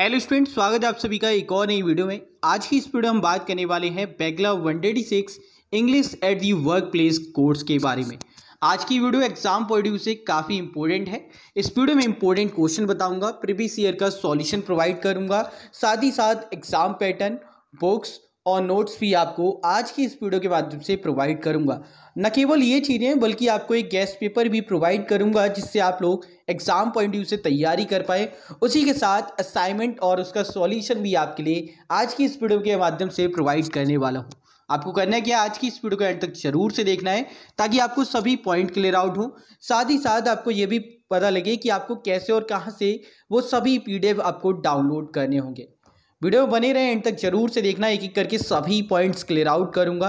Hello student स्वागत है आप सभी का एक और नई वीडियो में आज की इस वीडियो हम बात करने वाले हैं BEGLA six English at the work workplace course के बारे में आज की वीडियो एग्जाम पॉइंट व्यू से काफ़ी इंपॉर्टेंट है इस वीडियो में इंपॉर्टेंट क्वेश्चन बताऊंगा प्रीवियस ईयर का सॉल्यूशन प्रोवाइड करूंगा साथ ही साथ एग्जाम पैटर्न बुक्स और नोट्स भी आपको आज की इस वीडियो के माध्यम से प्रोवाइड करूंगा न केवल ये चीज़ें बल्कि आपको एक गेस्ट पेपर भी प्रोवाइड करूंगा जिससे आप लोग एग्ज़ाम पॉइंट व्यू से तैयारी कर पाए उसी के साथ असाइनमेंट और उसका सॉल्यूशन भी आपके लिए आज की इस वीडियो के माध्यम से प्रोवाइड करने वाला हूँ आपको करना है क्या आज की इस वीडियो को एंड तक जरूर से देखना है ताकि आपको सभी पॉइंट क्लियर आउट हो साथ ही साथ आपको ये भी पता लगे कि आपको कैसे और कहाँ से वो सभी पीडीएफ आपको डाउनलोड करने होंगे वीडियो बने रहे एंड तक जरूर से देखना एक एक करके सभी पॉइंट्स क्लियर आउट करूंगा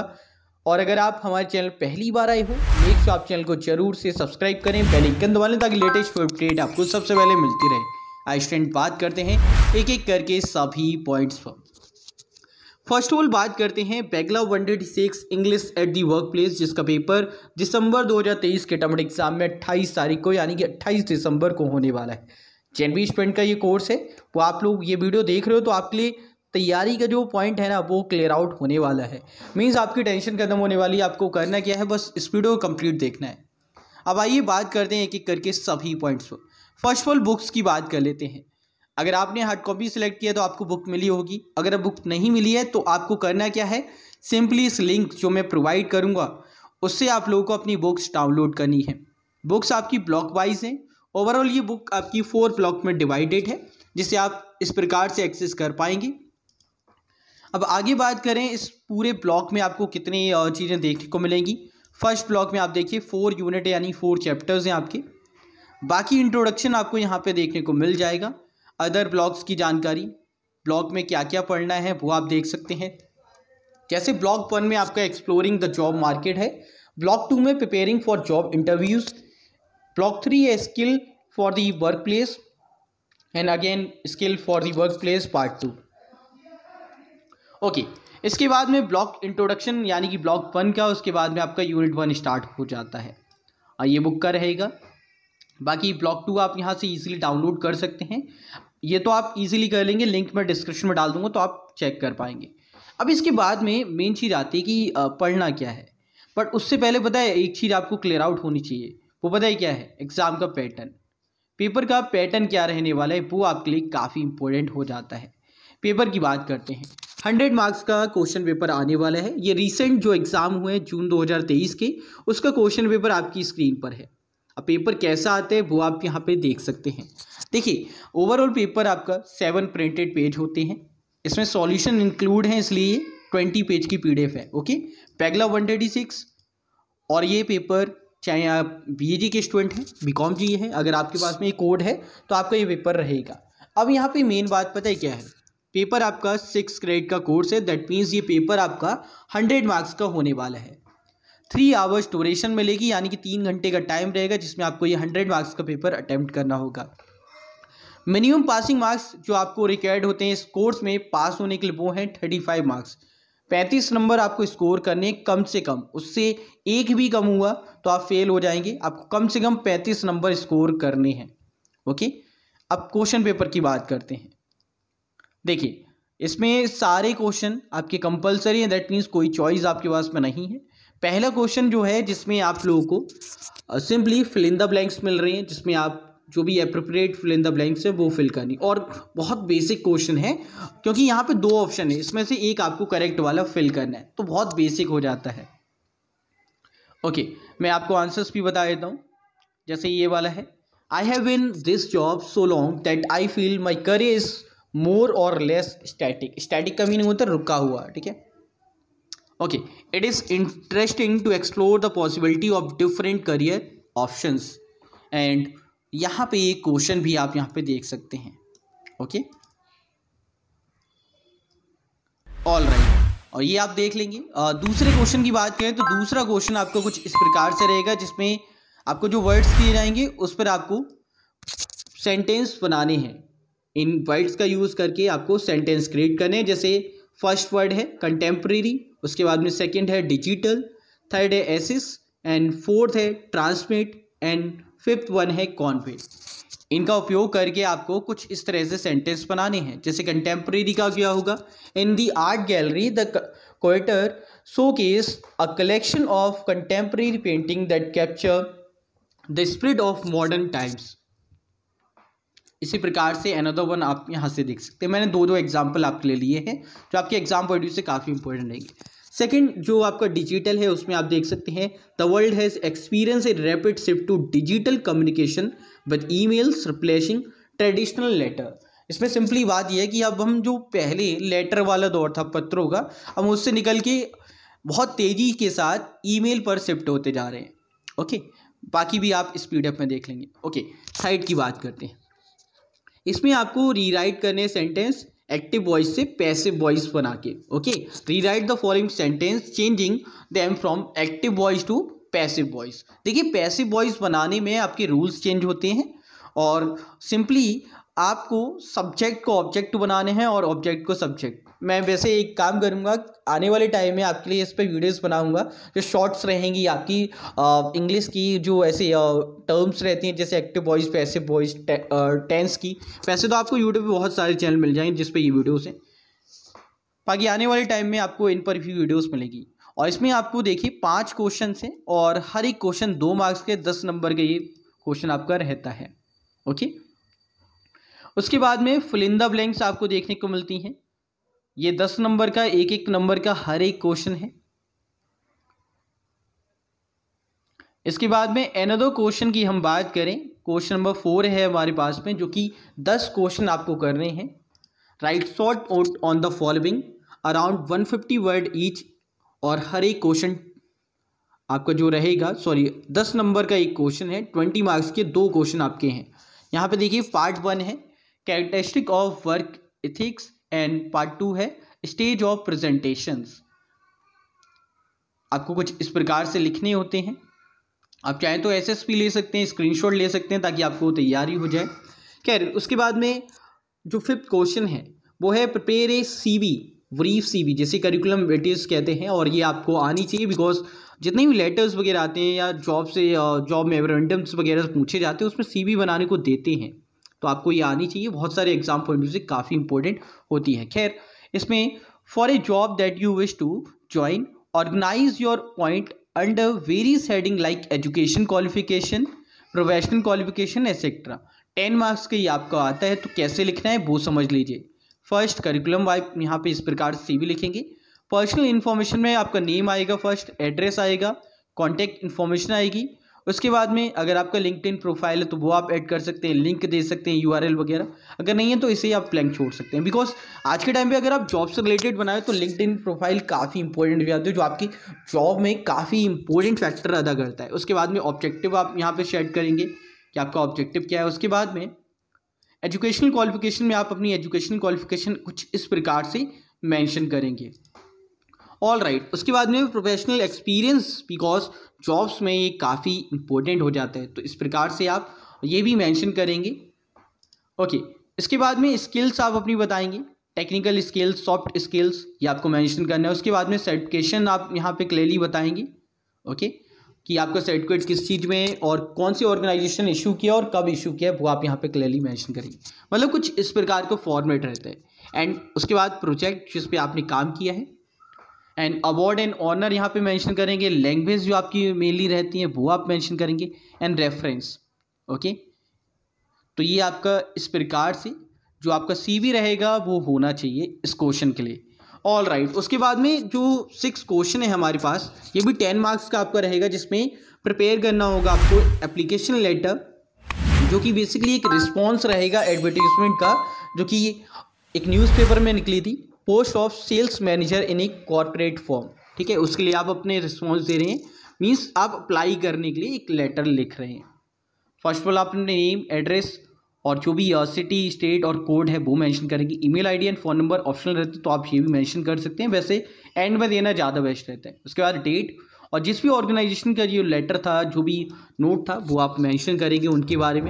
और अगर आप हमारे चैनल पहली बार आए हो एक श्योर आप चैनल को जरूर से सब्सक्राइब करें बेल आइकन दबा लें ताकि लेटेस्ट अपडेट आपको सबसे पहले मिलती रहे आई स्टूडेंट बात करते हैं एक एक करके सभी पॉइंट्स पर फर्स्ट ऑफ ऑल बात करते हैं बैगला वनडेड six English at the work workplace जिसका पेपर दिसंबर 2023 के टर्म एग्जाम में 28 तारीख को यानी कि 28 दिसंबर को होने वाला है जेनवी स्टूडेंट का ये कोर्स है वो आप लोग ये वीडियो देख रहे हो तो आपके लिए तैयारी का जो पॉइंट है ना वो क्लियर आउट होने वाला है मीन्स आपकी टेंशन खत्म होने वाली है आपको करना क्या है बस इस वीडियो को कंप्लीट देखना है अब आइए बात करते हैं एक एक करके सभी पॉइंट्स पर फर्स्ट ऑफ ऑल बुक्स की बात कर लेते हैं अगर आपने हार्ड कॉपी सेलेक्ट किया तो आपको बुक मिली होगी अगर बुक नहीं मिली है तो आपको करना क्या है सिंपली इस लिंक जो मैं प्रोवाइड करूँगा उससे आप लोगों को अपनी बुक्स डाउनलोड करनी है बुक्स आपकी ब्लॉक वाइज हैं ओवरऑल ये बुक आपकी फोर ब्लॉक में डिवाइडेड है जिसे आप इस प्रकार से एक्सेस कर पाएंगे अब आगे बात करें इस पूरे ब्लॉक में आपको कितनी चीज़ें देखने को मिलेंगी फर्स्ट ब्लॉक में आप देखिए फोर यूनिट यानी फोर चैप्टर्स हैं आपके बाकी इंट्रोडक्शन आपको यहाँ पे देखने को मिल जाएगा अदर ब्लॉक्स की जानकारी ब्लॉक में क्या क्या पढ़ना है वो आप देख सकते हैं जैसे ब्लॉक वन में आपका एक्सप्लोरिंग द जॉब मार्केट है ब्लॉक टू में preparing for job interviews block 3 a skill for the workplace and again skill for the workplace part 2 okay okay, इसके बाद में ब्लॉक इंट्रोडक्शन यानी कि ब्लॉक वन का उसके बाद में आपका यूनिट वन स्टार्ट हो जाता है और ये बुक का रहेगा बाकी ब्लॉक टू आप यहाँ से इजीली डाउनलोड कर सकते हैं ये तो आप इजीली कर लेंगे लिंक मैं डिस्क्रिप्शन में डाल दूंगा तो आप चेक कर पाएंगे अब इसके बाद में मेन चीज़ आती है कि पढ़ना क्या है बट उससे पहले बताए एक चीज़ आपको क्लियर आउट होनी चाहिए वो पता ही क्या है एग्ज़ाम का पैटर्न पेपर का पैटर्न क्या रहने वाला है वो आपके लिए काफ़ी इंपॉर्टेंट हो जाता है पेपर की बात करते हैं हंड्रेड मार्क्स का क्वेश्चन पेपर आने वाला है ये रिसेंट जो एग्ज़ाम हुए जून 2023 के उसका क्वेश्चन पेपर आपकी स्क्रीन पर है अब पेपर कैसा आता है वो आप यहाँ पे देख सकते हैं देखिए ओवरऑल पेपर आपका सेवन प्रिंटेड पेज होते हैं इसमें सॉल्यूशन इंक्लूड है इसलिए ट्वेंटी पेज की पी है ओके पैगला वन सिक्स और ये पेपर चाहे आप बी जी के स्टूडेंट हैं बी कॉम जी हैं अगर आपके पास में ये कोड है तो आपका ये पेपर रहेगा अब यहाँ पे मेन बात पता है क्या है पेपर आपका सिक्स ग्रेड का कोर्स है दैट मीन्स ये पेपर आपका हंड्रेड मार्क्स का होने वाला है थ्री आवर्स ड्यूरेशन मिलेगी यानी कि तीन घंटे का टाइम रहेगा जिसमें आपको ये हंड्रेड मार्क्स का पेपर अटैम्प्ट करना होगा मिनिमम पासिंग मार्क्स जो आपको रिक्वायर्ड होते हैं इस कोर्स में पास होने के लिए वो हैं थर्टी फाइव मार्क्स पैंतीस नंबर आपको स्कोर करने कम से कम उससे एक भी कम हुआ तो आप फेल हो जाएंगे आपको कम से कम पैंतीस नंबर स्कोर करने हैं ओके अब क्वेश्चन पेपर की बात करते हैं देखिए इसमें सारे क्वेश्चन आपके कंपलसरी हैं दैट मीन्स कोई चॉइस आपके पास में नहीं है पहला क्वेश्चन जो है जिसमें आप लोगों को सिंपली फिलिंदा ब्लैंक्स मिल रही हैं जिसमें आप जो भी appropriate fill in the blanks है वो फिल करनी और बहुत बेसिक क्वेश्चन है क्योंकि यहाँ पे दो ऑप्शन है इसमें से एक आपको करेक्ट वाला फिल करना है तो बहुत बेसिक हो जाता है ओके okay, मैं आपको आंसर्स भी बता देता हूँ जैसे ये वाला है I have in this job so long that I feel my career is more or less static static का मीनिंग होता है रुका हुआ ठीक है okay it is interesting to explore the possibility of different career options and यहाँ पे ये क्वेश्चन भी आप यहाँ पे देख सकते हैं ओके ऑल राइट और ये आप देख लेंगे दूसरे क्वेश्चन की बात करें तो दूसरा क्वेश्चन आपको कुछ इस प्रकार से रहेगा जिसमें आपको जो वर्ड्स दिए जाएंगे उस पर आपको सेंटेंस बनाने हैं इन वर्ड्स का यूज़ करके आपको सेंटेंस क्रिएट करने हैं जैसे फर्स्ट वर्ड है कंटेम्प्रेरी उसके बाद में सेकेंड है डिजिटल थर्ड है एसिस एंड फोर्थ है ट्रांसमिट एंड फिफ्थ वन है कॉन्वेंट इनका उपयोग करके आपको कुछ इस तरह से सेंटेंस बनाने हैं जैसे कंटेम्प्रेरी का क्या होगा in the art gallery the curator showcase a collection of contemporary painting that capture the spirit of modern times इसी प्रकार से अनदर वन आप यहाँ से देख सकते हैं मैंने दो दो एग्जाम्पल आपके लिए लिए हैं जो आपके एग्जाम पॉइंट से काफ़ी इंपॉर्टेंट रहेंगे सेकेंड जो आपका डिजिटल है उसमें आप देख सकते हैं the world has experience a rapid shift to digital communication with emails replacing traditional letter इसमें सिंपली बात यह है कि अब हम जो पहले लेटर वाला दौर था पत्रों का हम उससे निकल के बहुत तेज़ी के साथ ईमेल पर शिफ्ट होते जा रहे हैं ओके बाकी भी आप स्पीड अप में देख लेंगे ओके साइट की बात करते हैं इसमें आपको रीराइट करने सेंटेंस एक्टिव वॉइस से पैसिव वॉइस बना के okay rewrite the following sentence changing them from active voice to passive voice देखिए पैसिव वॉइस बनाने में आपके रूल्स चेंज होते हैं और सिंपली आपको सब्जेक्ट को ऑब्जेक्ट बनाने हैं और ऑब्जेक्ट को सब्जेक्ट मैं वैसे एक काम करूँगा आने वाले टाइम में आपके लिए इस पर वीडियोस बनाऊँगा जो शॉर्ट्स रहेंगी आपकी इंग्लिश की जो ऐसे टर्म्स रहती हैं जैसे active voice passive voice tense की वैसे तो आपको यूट्यूब पर बहुत सारे चैनल मिल जाएंगे जिस पर ये वीडियोज़ हैं बाकी आने वाले टाइम में आपको इन पर भी वीडियोस मिलेगी और इसमें आपको देखिए पांच क्वेश्चन हैं और हर एक क्वेश्चन दो मार्क्स के दस नंबर के ये क्वेश्चन आपका रहता है ओके उसके बाद में फुलिंदा ब्लैंक्स आपको देखने को मिलती हैं ये दस नंबर का एक एक नंबर का हर एक क्वेश्चन है इसके बाद में एनदो क्वेश्चन की हम बात करें क्वेश्चन नंबर फोर है हमारे पास में जो कि दस क्वेश्चन आपको करने हैं write short on the following around one fifty word each और हर एक क्वेश्चन आपका जो रहेगा सॉरी दस नंबर का एक क्वेश्चन है ट्वेंटी मार्क्स के दो क्वेश्चन आपके हैं यहाँ पे देखिए पार्ट वन है characteristic of work ethics and part two है स्टेज ऑफ प्रेजेंटेशंस आपको कुछ इस प्रकार से लिखने होते हैं आप चाहें तो एसएसपी ले सकते हैं स्क्रीनशॉट ले सकते हैं ताकि आपको तैयारी हो जाए खैर उसके बाद में जो फिफ्थ क्वेश्चन है वो है prepare a CV brief CV जैसे करिकुलम वेटेज कहते हैं और ये आपको आनी चाहिए बिकॉज जितने भी लेटर्स वगैरह आते हैं या जॉब से जॉब में वगैरह पूछे जाते हैं उसमें सीवी बनाने को देते हैं तो आपको ये आनी चाहिए बहुत सारे एग्जाम पॉइंट से काफ़ी इंपॉर्टेंट होती है खैर इसमें for a job that you wish to join organize your point under very heading like education qualification professional qualification etcetera ten marks का ये आपको आता है तो कैसे लिखना है वो समझ लीजिए फर्स्ट करिकुलम वाइप यहाँ पे इस प्रकार से भी लिखेंगे पर्सनल इन्फॉर्मेशन में आपका नेम आएगा फर्स्ट एड्रेस आएगा कॉन्टैक्ट इन्फॉर्मेशन आएगी उसके बाद में अगर आपका लिंकड प्रोफाइल है तो वो आप ऐड कर सकते हैं लिंक दे सकते हैं यू वगैरह अगर नहीं है तो इसे आप प्लैंक छोड़ सकते हैं बिकॉज आज के टाइम पे अगर आप जॉब से रिलेटेड बनाए तो लिंकड प्रोफाइल काफ़ी इंपॉर्टेंट भी आते हो जो आपकी जॉब में काफ़ी इंपॉर्टेंट फैक्टर अदा करता है उसके बाद में ऑब्जेक्टिव आप यहाँ पर शेयर करेंगे कि आपका ऑब्जेक्टिव क्या है उसके बाद में एजुकेशनल क्वालिफिकेशन में आप अपनी एजुकेशनल क्वालिफिकेशन कुछ इस प्रकार से मेंशन करेंगे ऑल राइट right, उसके बाद में प्रोफेशनल एक्सपीरियंस बिकॉज जॉब्स में ये काफ़ी इंपॉर्टेंट हो जाता है तो इस प्रकार से आप ये भी मेंशन करेंगे ओके okay, इसके बाद में स्किल्स आप अपनी बताएंगे टेक्निकल स्किल्स सॉफ्ट स्किल्स ये आपको मेंशन करना है उसके बाद में सर्टिफिकेशन आप यहाँ पे क्लियरली बताएंगे ओके okay? कि आपका सर्टिफिकेट किस चीज़ में और कौन सी ऑर्गेनाइजेशन इशू किया और कब इशू किया वो आप यहाँ पे क्लियरली मेंशन करेंगे मतलब कुछ इस प्रकार का फॉर्मेट रहता है एंड उसके बाद प्रोजेक्ट जिस पे आपने काम किया है एंड अवार्ड एंड ऑनर यहाँ पे मेंशन करेंगे लैंग्वेज जो आपकी मेनली रहती है वो आप मेंशन करेंगे एंड रेफरेंस ओके तो ये आपका इस प्रकार से जो आपका सीवी रहेगा वो होना चाहिए इस क्वेश्चन के लिए ऑल राइट right. उसके बाद में जो सिक्स क्वेश्चन है हमारे पास ये भी टेन मार्क्स का आपका रहेगा जिसमें प्रिपेयर करना होगा आपको एप्लीकेशन लेटर जो कि बेसिकली एक रिस्पॉन्स रहेगा एडवर्टीजमेंट का जो कि एक न्यूज़पेपर में निकली थी post of sales manager in a corporate form ठीक है उसके लिए आप अपने रिस्पॉन्स दे रहे हैं मीन्स आप अप्लाई करने के लिए एक लेटर लिख रहे हैं फर्स्ट ऑफ ऑल आप अपने नेम एड्रेस और जो भी सिटी स्टेट और कोड है वो मैंशन करेंगे I D and phone number optional रहते हैं तो आप ये भी मैंशन कर सकते हैं वैसे एंड में देना ज़्यादा बेस्ट रहता है उसके बाद डेट और जिस भी ऑर्गेनाइजेशन का जो लेटर था जो भी नोट था वो आप मेंशन करेंगे उनके बारे में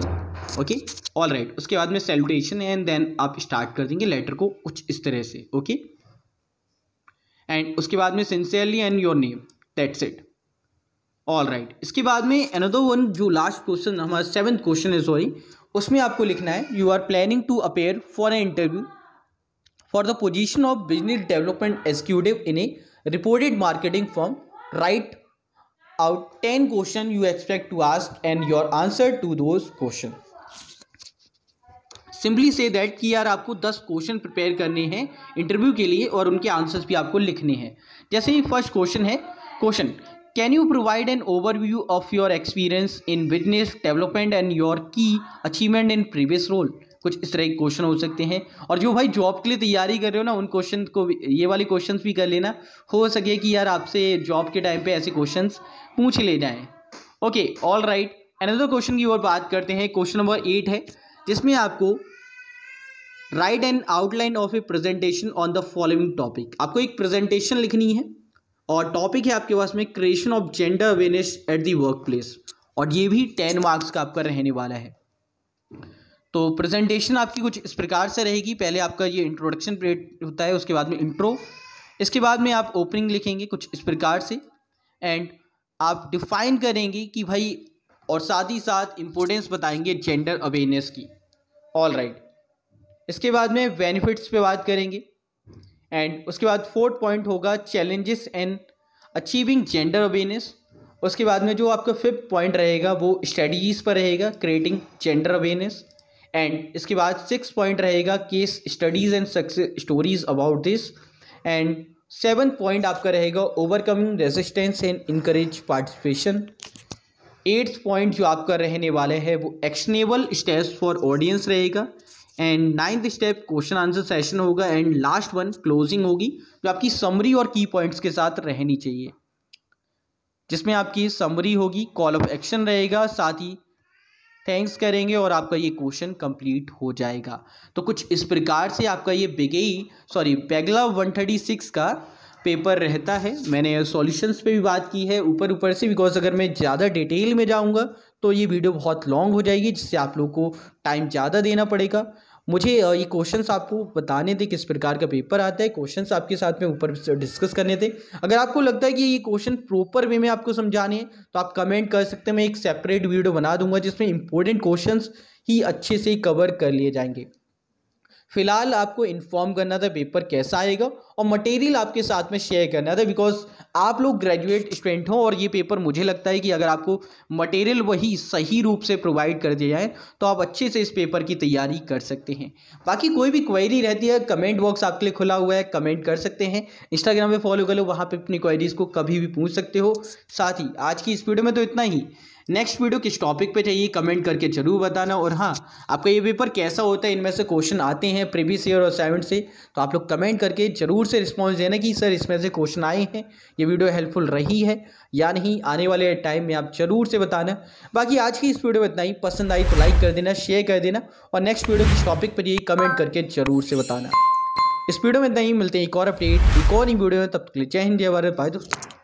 ओके ऑल राइट उसके बाद में सेल्यूटेशन एंड देन आप स्टार्ट कर देंगे लेटर को कुछ इस तरह से ओके okay? एंड उसके बाद में sincerely and your name that's it all right इसके बाद में अनदर वन जो लास्ट क्वेश्चन हमारा सेवन्थ क्वेश्चन है सॉरी उसमें आपको लिखना है you are planning to appear for a interview for the position of business development executive in a reported marketing form right out 10 questions you expect to ask and your answer to those questions simply say that कि यार आपको दस question prepare करने हैं interview के लिए और उनके आंसर्स भी आपको लिखने हैं जैसे ही फर्स्ट क्वेश्चन है question can you provide an overview of your experience in business development and your key achievement in previous role कुछ इस तरह के क्वेश्चन हो सकते हैं और जो भाई जॉब के लिए तैयारी कर रहे हो ना उन क्वेश्चन को ये वाले क्वेश्चन भी कर लेना हो सके कि यार आपसे जॉब के टाइम पे ऐसे क्वेश्चन पूछ ले जाए okay all right another question की ओर बात करते हैं क्वेश्चन नंबर एट है जिसमें आपको write an outline of a presentation on the following topic आपको एक प्रेजेंटेशन लिखनी है और टॉपिक है आपके पास में creation of gender awareness at the work place और ये भी टेन मार्क्स का आपका रहने वाला है तो प्रेजेंटेशन आपकी कुछ इस प्रकार से रहेगी पहले आपका ये इंट्रोडक्शन पीरियड होता है उसके बाद में इंट्रो इसके बाद में आप ओपनिंग लिखेंगे कुछ इस प्रकार से एंड आप डिफाइन करेंगे कि भाई और साथ ही साथ इम्पोर्टेंस बताएंगे जेंडर अवेयरनेस की ऑल राइट इसके बाद में बेनिफिट्स पे बात करेंगे एंड उसके बाद फोर्थ पॉइंट होगा challenges and achieving gender awareness उसके बाद में जो आपका फिफ्थ पॉइंट रहेगा वो स्टडीज़ पर रहेगा क्रिएटिंग जेंडर अवेयरनेस एंड इसके बाद सिक्स पॉइंट रहेगा case studies and success stories about this and seven point आपका रहेगा overcoming resistance and increase participation eighth point जो आपका रहने वाला है वो एक्शनेबल स्टेप्स फॉर ऑडियंस रहेगा and ninth step question answer session होगा एंड लास्ट वन क्लोजिंग होगी जो आपकी समरी और की पॉइंट्स के साथ रहनी चाहिए जिसमें आपकी समरी होगी कॉल ऑफ एक्शन रहेगा साथ ही थैंक्स करेंगे और आपका ये क्वेश्चन कंप्लीट हो जाएगा तो कुछ इस प्रकार से आपका ये बिगेई सॉरी पेगला वन थर्टी सिक्स का पेपर रहता है मैंने सॉल्यूशंस पे भी बात की है ऊपर ऊपर से बिकॉज अगर मैं ज़्यादा डिटेल में जाऊँगा तो ये वीडियो बहुत लॉन्ग हो जाएगी जिससे आप लोग को टाइम ज़्यादा देना पड़ेगा मुझे ये क्वेश्चंस आपको बताने थे किस प्रकार का पेपर आता है क्वेश्चंस आपके साथ में ऊपर डिस्कस करने थे अगर आपको लगता है कि ये क्वेश्चन प्रॉपर वे में आपको समझाने हैं तो आप कमेंट कर सकते हैं मैं एक सेपरेट वीडियो बना दूंगा जिसमें इंपॉर्टेंट क्वेश्चंस ही अच्छे से कवर कर लिए जाएंगे फिलहाल आपको इन्फॉर्म करना था पेपर कैसा आएगा और मटेरियल आपके साथ में शेयर करना था बिकॉज आप लोग ग्रेजुएट स्टूडेंट हो और ये पेपर मुझे लगता है कि अगर आपको मटेरियल वही सही रूप से प्रोवाइड कर दिया जाए तो आप अच्छे से इस पेपर की तैयारी कर सकते हैं बाकी कोई भी क्वेरी रहती है कमेंट बॉक्स आपके लिए खुला हुआ है कमेंट कर सकते हैं इंस्टाग्राम पर फॉलो कर लो वहाँ पर अपनी क्वेरीज़ को कभी भी पूछ सकते हो साथ ही आज की इस वीडियो में तो इतना ही नेक्स्ट वीडियो किस टॉपिक पे चाहिए कमेंट करके जरूर बताना और हाँ आपका ये पेपर कैसा होता है इनमें से क्वेश्चन आते हैं प्रीवियस ईयर और सेवन से तो आप लोग कमेंट करके जरूर से रिस्पॉन्स देना कि सर इसमें से क्वेश्चन आए हैं ये वीडियो हेल्पफुल रही है या नहीं आने वाले टाइम में आप जरूर से बताना बाकी आज की इस वीडियो में इतना ही पसंद आई तो लाइक कर देना शेयर कर देना और नेक्स्ट वीडियो किस टॉपिक पर चाहिए कमेंट करके जरूर से बताना इस वीडियो में इतना ही मिलते हैं एक और अपडेट एक और ही वीडियो में तब तक के लिए जय हिंद जय भारत भाई दोस्तों